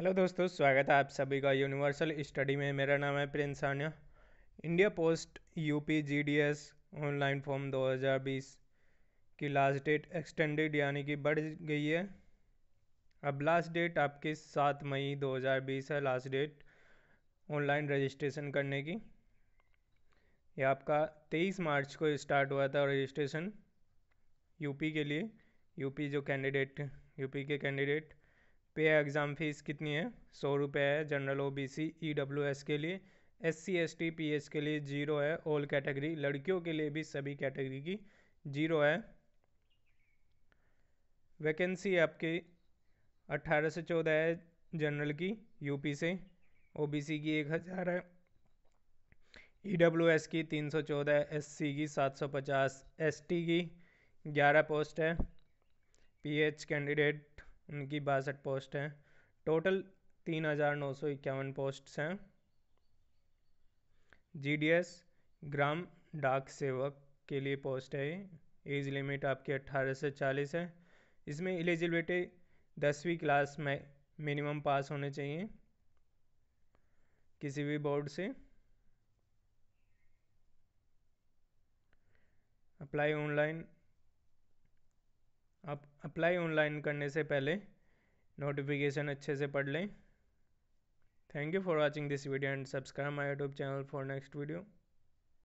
hello दोस्तों स्वागत है आप सभी का यूनिवर्सल स्टडी में मेरा नाम है प्रिंस आन्या India post UP GDS online form 2020 की लास्ट डेट एक्सटेंडेड यानी कि बढ़ गई है अब लास्ट डेट आपकी सात मई 2020 है लास्ट डेट ऑनलाइन रजिस्ट्रेशन करने की यह आपका तेईस मार्च को स्टार्ट हुआ था रजिस्ट्रेशन यूपी के लिए यूपी जो कैंडिडेट यूपी के कैंडिडेट पे एग्ज़ाम फ़ीस कितनी है सौ रुपये है general O B C E W S के लिए S C S T P H के लिए जीरो है ऑल कैटेगरी लड़कियों के लिए भी सभी कैटेगरी की जीरो है वैकेंसी आपकी अट्ठारह से चौदह है जनरल की यूपी से ओबीसी की एक हज़ार है ई डब्ल्यू एस की तीन सौ चौदह एस सी की सात सौ पचास एस टी की ग्यारह पोस्ट है पी एच कैंडिडेट उनकी बासठ पोस्ट हैं टोटल तीन हज़ार नौ सौ इक्यावन पोस्ट्स हैं जीडीएस ग्राम डाक सेवक के लिए पोस्ट है एज लिमिट आपकी अट्ठारह से चालीस है इसमें एलिजिबिलिटी दसवीं क्लास में मिनिमम पास होने चाहिए किसी भी बोर्ड से अप्लाई ऑनलाइन आप अप्लाई ऑनलाइन करने से पहले नोटिफिकेशन अच्छे से पढ़ लें thank you for watching this video and subscribe my YouTube channel for next video